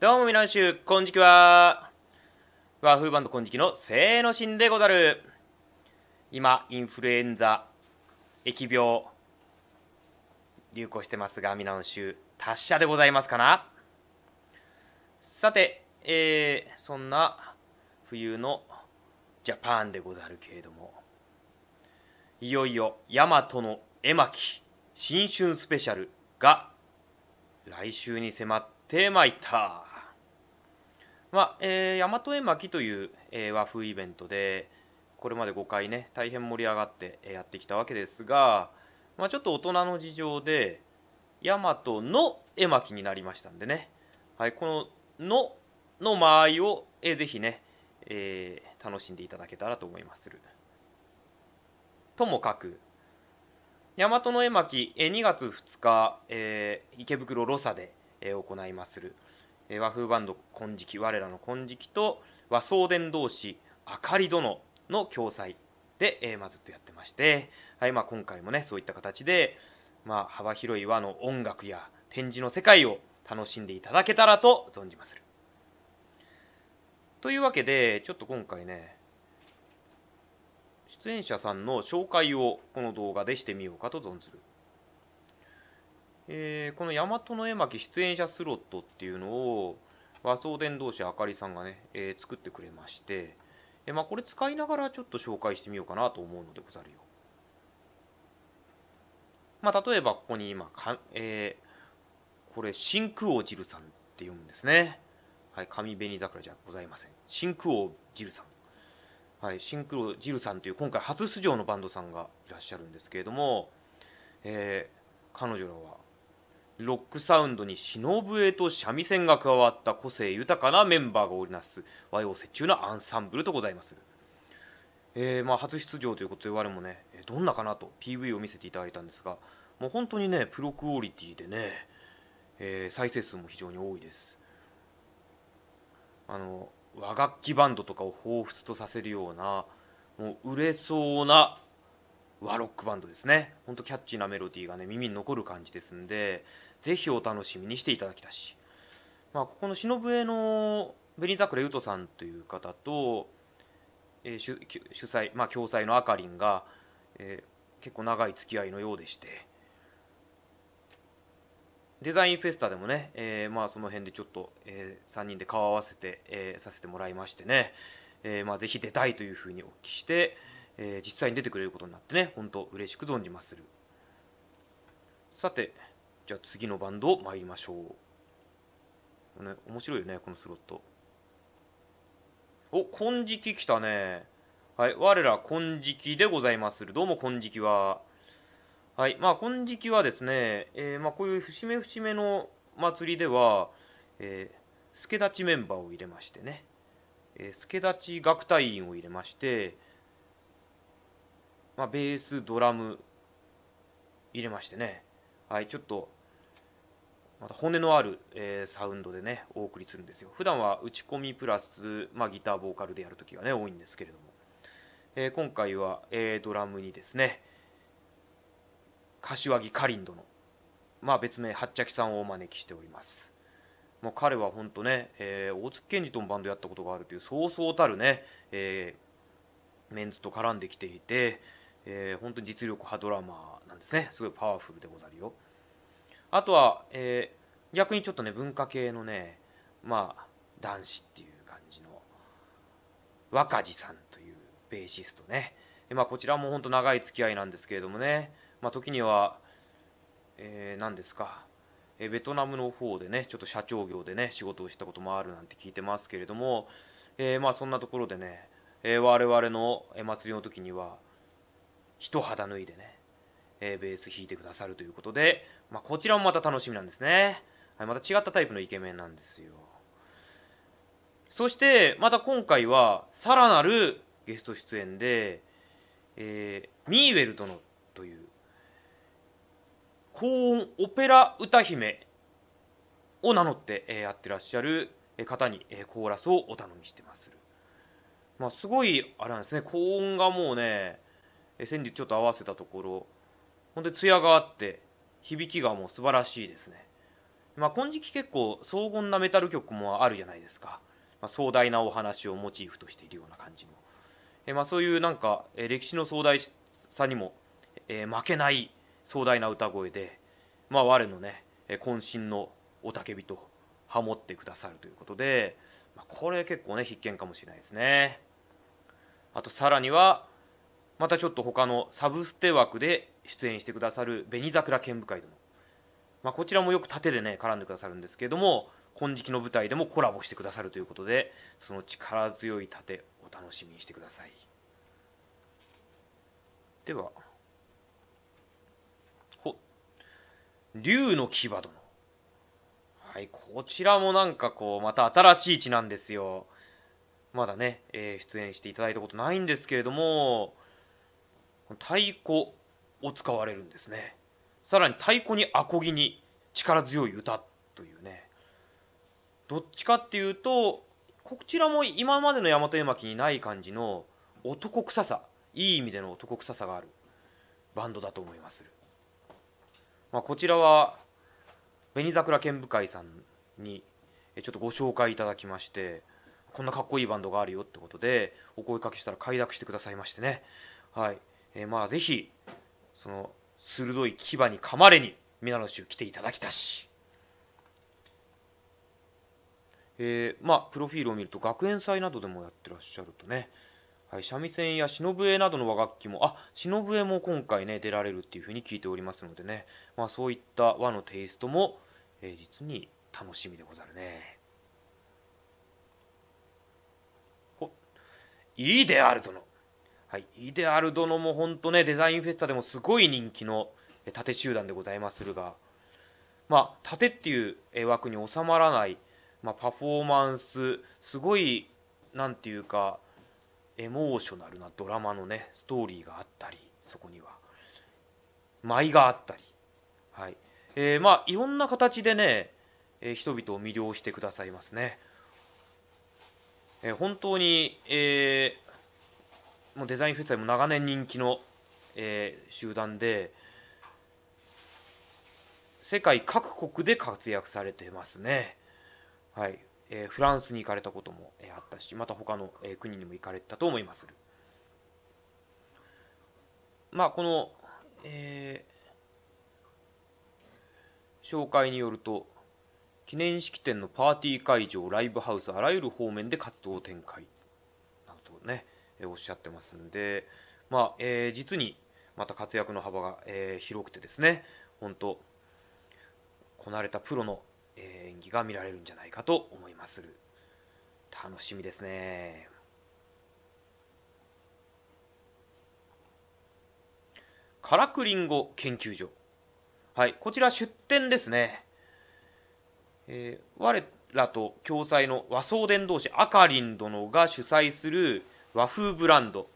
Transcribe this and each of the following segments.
どうもみなしこんじきは。和風バンドこんじきのせーのしんでござる。今、インフルエンザ、疫病、流行してますが、皆なしゅう、達者でございますかなさて、えー、そんな冬のジャパンでござるけれども、いよいよ、ヤマトの絵巻、新春スペシャルが、来週に迫っテーまいったまあ、えー、大和絵巻という、えー、和風イベントでこれまで5回ね大変盛り上がってやってきたわけですが、まあ、ちょっと大人の事情で大和の絵巻になりましたんでね、はい、このの「の」の間合いを、えー、ぜひね、えー、楽しんでいただけたらと思いまする。ともかく大和の絵巻、えー、2月2日、えー、池袋ロサで「え行いまする、え和風バンド金色我らの金色と和装伝同士あかり殿の共催で、えまあ、ずっとやってまして、はいまあ、今回もねそういった形で、まあ、幅広い和の音楽や展示の世界を楽しんでいただけたらと存じまするというわけでちょっと今回ね出演者さんの紹介をこの動画でしてみようかと存ずる。えー、この大和の絵巻出演者スロットっていうのを和装伝道士あかりさんがね、えー、作ってくれまして、えー、まあ、これ使いながらちょっと紹介してみようかなと思うのでござるよ。まあ、例えばここに今か、えー、これ真空王ジルさんって読むんですね。はい、上紅桜じゃございません。真空王ジルさん。はい、シンクロジルさんという今回初出場のバンドさんがいらっしゃるんですけれども、えー、彼女らはロックサウンドに忍笛と三味線が加わった個性豊かなメンバーが織りなす和洋折衷なアンサンブルとございます、えー、まあ、初出場ということで我もねどんなかなと PV を見せていただいたんですがもう本当にねプロクオリティでね、えー、再生数も非常に多いですあの和楽器バンドとかを彷彿とさせるようなもう売れそうな和ロックバンドですねほんとキャッチーなメロディーがね耳に残る感じですんでぜひお楽しみにしていただきたし、まあ、ここの忍笛の紅桜優斗さんという方と、えー、主主催、まあ、共催のあかりんが、えー、結構長い付き合いのようでしてデザインフェスタでもね、えー、まあその辺でちょっと、えー、3人で顔合わせて、えー、させてもらいましてね、えーまあ、ぜひ出たいというふうにお聞きして、えー、実際に出てくれることになってね本当嬉しく存じまするさてじゃあ次のバンド参りましょう、ね、面白いよねこのスロットお金色来たねはい我ら金色でございまするどうも金色ははいまあ金色はですね、えー、まあ、こういう節目節目の祭りでは、えー、助立ちメンバーを入れましてね、えー、助立ち学隊員を入れまして、まあ、ベースドラム入れましてねはいちょっとまた骨のある、えー、サウンドでねお送りするんですよ普段は打ち込みプラス、まあ、ギターボーカルでやる時がね多いんですけれども、えー、今回は、えー、ドラムにですね柏木カリンドの、まあ、別名はっちゃきさんをお招きしておりますもう彼は本当ね、えー、大月健二とのバンドやったことがあるというそうそうたるね、えー、メンズと絡んできていて、えー、本当に実力派ドラマーなんですねすごいパワフルでござるよあとは、えー、逆にちょっとね文化系のねまあ男子っていう感じの若地さんというベーシストね、まあ、こちらも本当長い付き合いなんですけれどもね、まあ、時には、えー、何ですか、えー、ベトナムの方でねちょっと社長業でね仕事をしたこともあるなんて聞いてますけれども、えー、まあそんなところでね、えー、我々の祭りの時には一肌脱いでねえー、ベース弾いてくださるということで、まあ、こちらもまた楽しみなんですね、はい、また違ったタイプのイケメンなんですよそしてまた今回はさらなるゲスト出演で、えー、ミーウェル殿という高音オペラ歌姫を名乗って、えー、やってらっしゃる方に、えー、コーラスをお頼みしてますまあすごいあれなんですね高音がもうね先日ちょっと合わせたところ本当に艶があって響きがもう素晴らしいですねまあ今時期結構荘厳なメタル曲もあるじゃないですか、まあ、壮大なお話をモチーフとしているような感じのえまあ、そういうなんか、え歴史の壮大さにも、え負けない壮大な歌声で、まあ、我のね、え渾身の雄たけびとハモってくださるということで、まあ、これ結構ね必見かもしれないですねあとさらにはまたちょっと他のサブステ枠で出演してくださる紅桜剣舞会でも、まあ、こちらもよく盾でね絡んでくださるんですけれども金色の舞台でもコラボしてくださるということでその力強い盾お楽しみにしてくださいではほ竜の牙殿はいこちらもなんかこうまた新しい地なんですよまだね、えー、出演していただいたことないんですけれども太鼓を使われるんですねさらに太鼓にアコギに力強い歌というねどっちかっていうとこちらも今までの大和絵巻にない感じの男臭さいい意味での男臭さがあるバンドだと思います、まあ、こちらは紅桜剣舞会さんにちょっとご紹介いただきましてこんなかっこいいバンドがあるよってことでお声かけしたら快諾してくださいましてねはい、えー、まあぜひその鋭い牙に噛まれに皆の衆来ていただきたし、えー、まあプロフィールを見ると学園祭などでもやってらっしゃるとね、はい、三味線や篠笛などの和楽器もあ篠笛も今回ね出られるっていうふうに聞いておりますのでね、まあ、そういった和のテイストも、えー、実に楽しみでござるね。いいであるとのはい、イデアル殿も本当ねデザインフェスタでもすごい人気の縦集団でございまするが、まあ、盾っていう枠に収まらない、まあ、パフォーマンスすごいなんていうかエモーショナルなドラマのねストーリーがあったりそこには舞があったり、はいえー、まあいろんな形でね、え人々を魅了してくださいますね。えー、本当に、えーもうデザインフェスタでも長年人気の、えー、集団で世界各国で活躍されてますね、はいえー、フランスに行かれたことも、えー、あったしまた他の、えー、国にも行かれたと思いますまあこの、えー、紹介によると記念式典のパーティー会場ライブハウスあらゆる方面で活動を展開なるほどねおっしゃってますんで、まあえー、実にまた活躍の幅が、えー、広くてですね本当こなれたプロの、えー、演技が見られるんじゃないかと思います楽しみですねカラクリンゴ研究所はいこちら出展ですね、えー、我らと共催の和装伝道師あかりん殿が主催する和風ブランド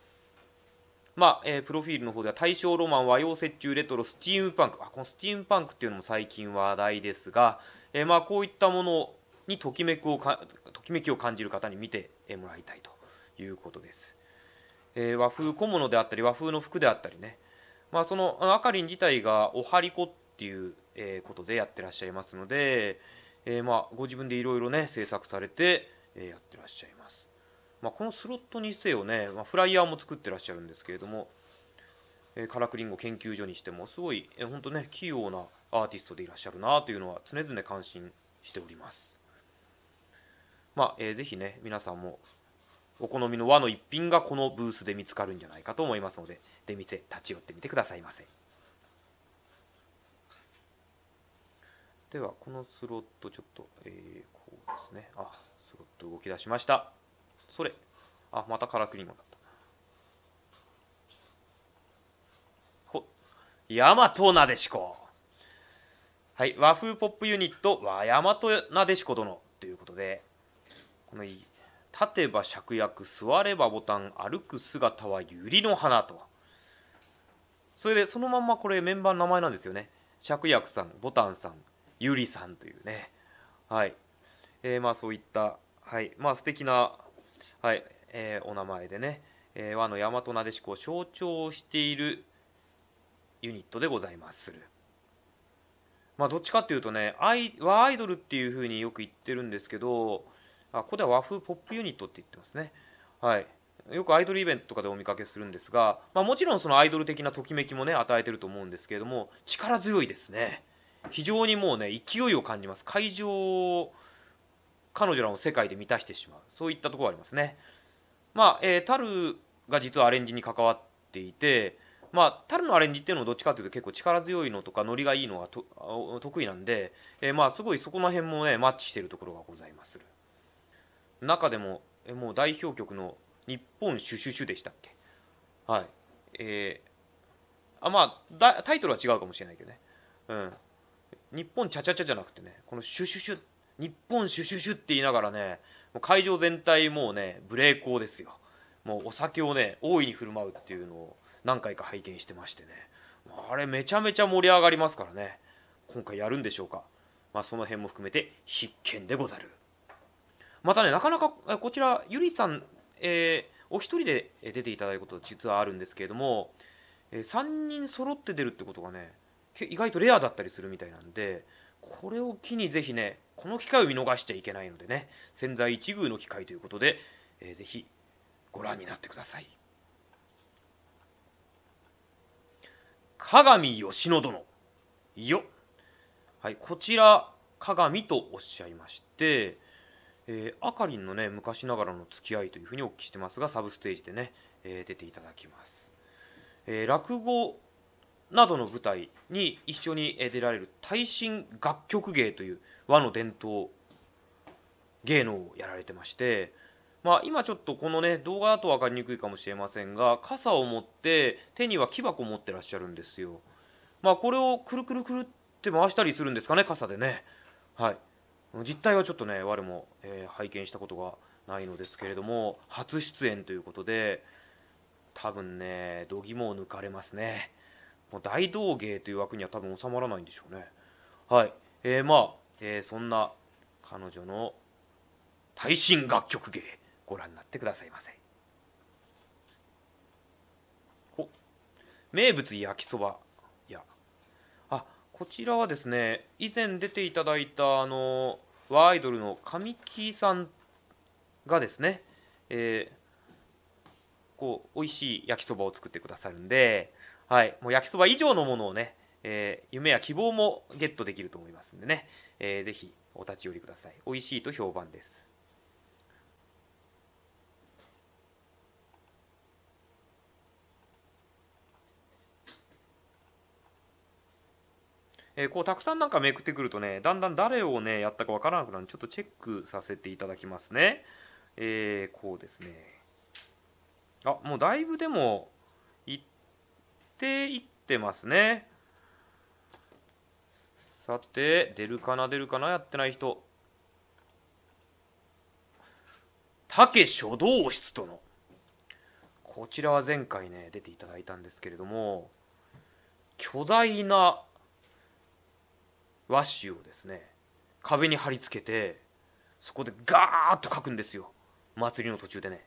まあ、えー、プロフィールの方では大正ロマン、和洋折衷、レトロ、スチームパンク。あ、このスチームパンクっていうのも最近話題ですが、えー、まあ、こういったものにときめくをか、ときめきを感じる方に見てもらいたいということです。えー、和風小物であったり、和風の服であったりね。まあ、その、あかりん自体がおはりこっていう、えことでやってらっしゃいますので、えまあ、ご自分でいろいろね、制作されて、えやってらっしゃいます。まあ、このスロットにせよね、まあ、フライヤーも作ってらっしゃるんですけれども、えー、カラクリンゴ研究所にしてもすごい本当、えー、ね器用なアーティストでいらっしゃるなというのは常々感心しております、まあえー、ぜひね皆さんもお好みの和の一品がこのブースで見つかるんじゃないかと思いますので出店立ち寄ってみてくださいませではこのスロットちょっと、えー、こうですねあスロット動き出しましたそれあまたからくりもだったほ大和なでしこはい和風ポップユニットは大和なでしこ殿ということでこの立てば芍薬座ればボタン歩く姿は百合の花とそれでそのまんまこれメンバーの名前なんですよね芍薬さんボタンさん百合さんというねはいえー、まあそういったはいまあ素敵なはい、えー、お名前でね、えー、和の大和なでしこを象徴しているユニットでございまする。まあ、どっちかっていうとね、アイ和アイドルっていうふうによく言ってるんですけど、あここでは和風ポップユニットって言ってますね。はい。よくアイドルイベントとかでお見かけするんですが、まあ、もちろんそのアイドル的なときめきもね、与えてると思うんですけれども、力強いですね。非常にもうね、勢いを感じます。会場を彼女らの世界で満たしてしまうそういったところがありますね。まあえー、タルが実はアレンジに関わっていて、まあ、タルのアレンジっていうのはどっちかというと結構力強いのとかノリがいいのが得意なんで、えー、まあすごいそこら辺もねマッチしてるところがございます。中でも、えー、もう代表曲の「日本シュシュシュ」でしたっけはいえー、あまあタイトルは違うかもしれないけどねうん日本チャチャチャじゃなくてねこの「シュシュシュ」日本シュシュシュって言いながらねもう会場全体もうね無礼講ですよもうお酒をね大いに振る舞うっていうのを何回か拝見してましてねあれめちゃめちゃ盛り上がりますからね今回やるんでしょうかまあその辺も含めて必見でござるまたねなかなかこちらゆりさん、えー、お一人で出ていただくこと実はあるんですけれども、えー、3人揃って出るってことがね意外とレアだったりするみたいなんでこれを機にぜひねこの機会を見逃しちゃいけないのでね千載一遇の機会ということで、えー、ぜひご覧になってください鏡吉野殿よはいこちら鏡とおっしゃいまして、えー、あかりんのね昔ながらの付き合いというふうにお聞きしてますがサブステージでね、えー、出ていただきます、えー、落語などの舞台に一緒に出られる耐震楽曲芸という和の伝統芸能をやられてましてまあ今ちょっとこのね動画だと分かりにくいかもしれませんが傘を持って手には木箱を持ってらっしゃるんですよまあこれをくるくるくるって回したりするんですかね傘でねはい実態はちょっとね我も、えー、拝見したことがないのですけれども初出演ということで多分ね度肝を抜かれますねもう大道芸という枠には多分収まらないんでしょうねはいえー、まあえー、そんな彼女の耐震楽曲芸ご覧になってくださいませ名物焼きそばやあこちらはですね以前出ていただいたあのワーアイドルの神木さんがですね、えー、こう美味しい焼きそばを作ってくださるんで、はい、もう焼きそば以上のものをねえー、夢や希望もゲットできると思いますんでね、えー、ぜひお立ち寄りください美味しいと評判ですえー、こうたくさんなんかめくってくるとねだんだん誰をねやったかわからなくなるちょっとチェックさせていただきますねえー、こうですねあもうだいぶでもいっていってますねさて、出るかな、出るかな、やってない人。竹書道室殿。こちらは前回ね、出ていただいたんですけれども、巨大な和紙をですね、壁に貼り付けて、そこでガーッと書くんですよ。祭りの途中でね。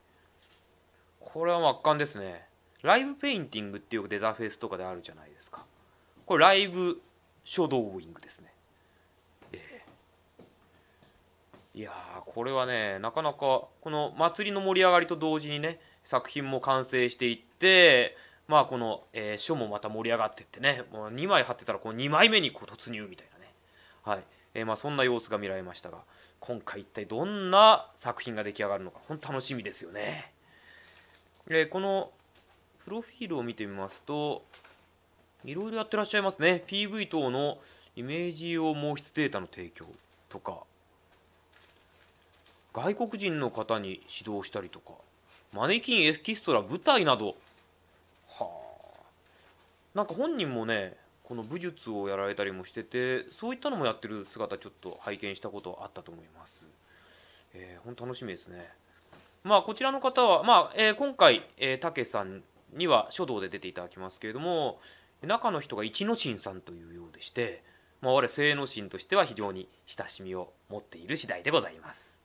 これは圧巻ですね。ライブペインティングってようデザフェスとかであるじゃないですか。これライブ書道ウイングですね、えー、いやこれはねなかなかこの祭りの盛り上がりと同時にね作品も完成していってまあこの、えー、書もまた盛り上がっていってねもう2枚貼ってたらこの2枚目にこう突入みたいなねはい、えー、まあそんな様子が見られましたが今回一体どんな作品が出来上がるのか本当楽しみですよね、えー、このプロフィールを見てみますといろいろやってらっしゃいますね PV 等のイメージ用毛筆データの提供とか外国人の方に指導したりとかマネキンエキストラ舞台などはあなんか本人もねこの武術をやられたりもしててそういったのもやってる姿ちょっと拝見したことあったと思います、えー、ほん楽しみですねまあこちらの方はまあ、えー、今回たけ、ー、さんには書道で出ていただきますけれども中の人が一之進さんというようでして、まあ、我清之進としては非常に親しみを持っている次第でございます。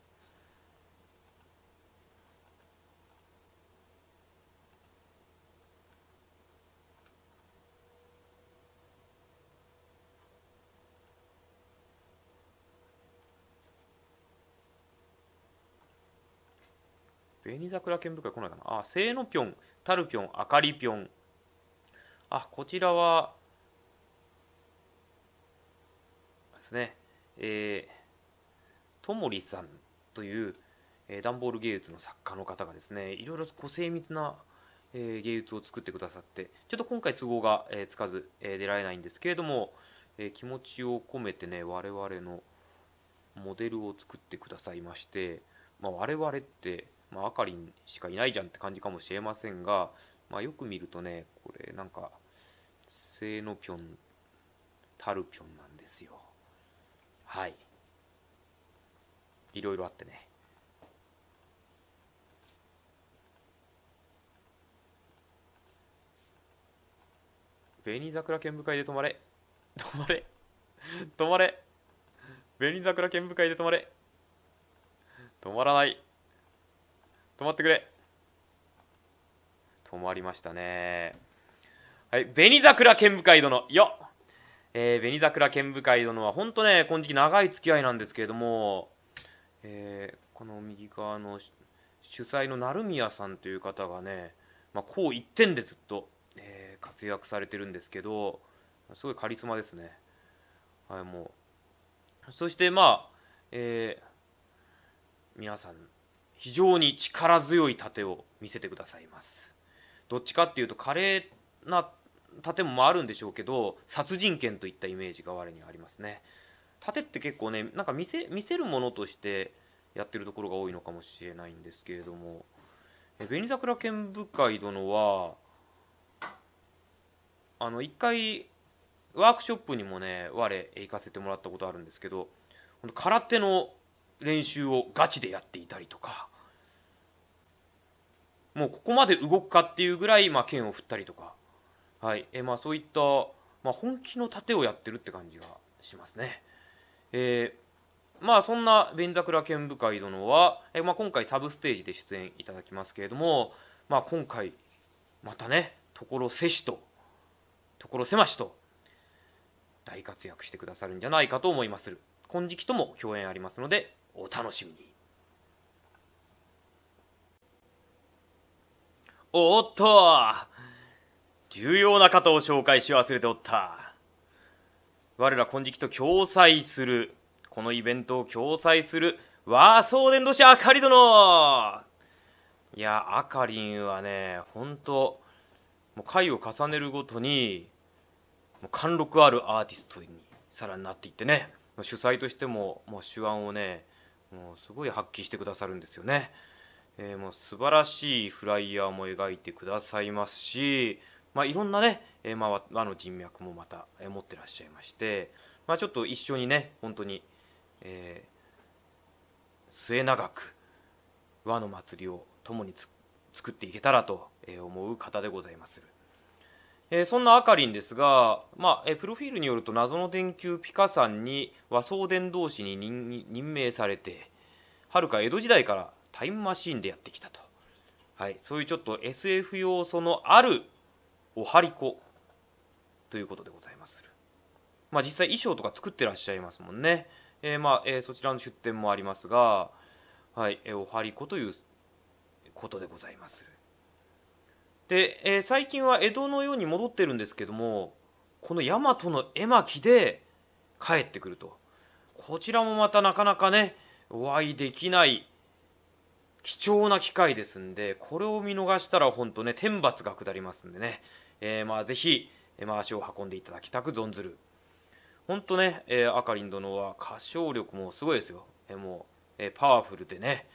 紅桜見舞会来ないかなあ、清のぴょん、たるぴょん、あかりぴょん、あこちらはですねえー、ともりさんという、えー、ンボール芸術の作家の方がですねいろいろこう精密な、えー、芸術を作ってくださってちょっと今回都合が、えー、つかず、えー、出られないんですけれども、えー、気持ちを込めてね我々のモデルを作ってくださいまして、まあ、我々って、まあ、あかりんしかいないじゃんって感じかもしれませんがまあ、よく見るとねこれなんかセーノピョンタルピョンなんですよはいいろいろあってね紅桜見舞会で止まれ止まれ止まれ紅桜見舞会で止まれ止まらない止まってくれ困りましたね。はい、紅桜剣舞会殿。よっえー、紅桜剣舞会殿は、本当ね、この時期長い付き合いなんですけれども、えー、この右側の主催の成宮さんという方がね、まあ、こう一点でずっと、えー、活躍されてるんですけど、すごいカリスマですね。はい、もう。そして、まあ、えー、皆さん、非常に力強い盾を見せてくださいます。どっちかっていうと華麗な建物もあるんでしょうけど殺人剣といったイメージが我にありますね盾って結構ねなんか見せ見せるものとしてやってるところが多いのかもしれないんですけれども紅桜剣舞会殿はあの一回ワークショップにもね我行かせてもらったことあるんですけど空手の練習をガチでやっていたりとかもうここまで動くかっていうぐらい、まあ、剣を振ったりとか、はいえまあ、そういった、まあ、本気の盾をやってるって感じがしますね。えー、まあ、そんな「弁桜剣舞会殿は」えまあ、今回サブステージで出演いただきますけれども、まあ、今回またね所せしと所狭しと大活躍してくださるんじゃないかと思いまする金色とも共演ありますのでお楽しみに。おっと重要な方を紹介し忘れておった。我ら金色と共催する、このイベントを共催する、和送伝道師あかり殿いや、あかりんはね、ほんと、もう回を重ねるごとに、もう貫禄あるアーティストにさらになっていってね、主催としても、もう手腕をね、もうすごい発揮してくださるんですよね。えー、もう素晴らしいフライヤーも描いてくださいますし、まあ、いろんなね、えー、まあ、和の人脈もまた、え持ってらっしゃいまして、まあ、ちょっと一緒にね本当に、えー、末永く和の祭りを共に作っていけたらと思う方でございます。えー、そんなあかりんですが、まあえー、プロフィールによると謎の電球ピカさんに和装伝道士に任命されてはるか江戸時代からタイムマシーンでやってきたと、はい、そういうちょっと SF 要素のあるおはりこということでございますまあ、実際衣装とか作ってらっしゃいますもんね、えー、まあ、えー、そちらの出店もありますが、はいえー、おはりこということでございますで、え最近は江戸のように戻ってるんですけどもこの大和の絵巻で帰ってくるとこちらもまたなかなかねお会いできない貴重な機会ですんで、これを見逃したら本当ね、天罰が下りますんでね、えー、まあぜひ、えー、まあ足を運んでいただきたく存ずる。本当ね、えー、アカリン殿は歌唱力もすごいですよ。えー、もう、えー、パワフルでね、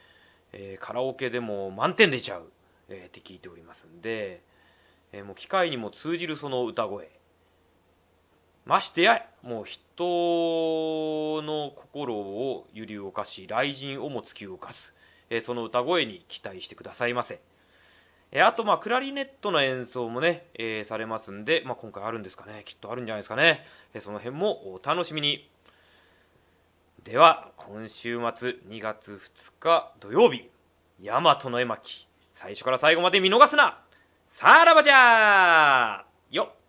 えー、カラオケでも満点出ちゃう、えー、って聞いておりますんで、えー、もう機械にも通じるその歌声。ましてや、もう人の心を揺り動かし、雷神をも突き動かす。えその歌声に期待してくださいませ。えあと、まあ、クラリネットの演奏もね、えされますんで、まあ、今回あるんですかね。きっとあるんじゃないですかね。えその辺もお楽しみに。では、今週末2月2日土曜日、ヤマトの絵巻、最初から最後まで見逃すなさらばじゃーよっ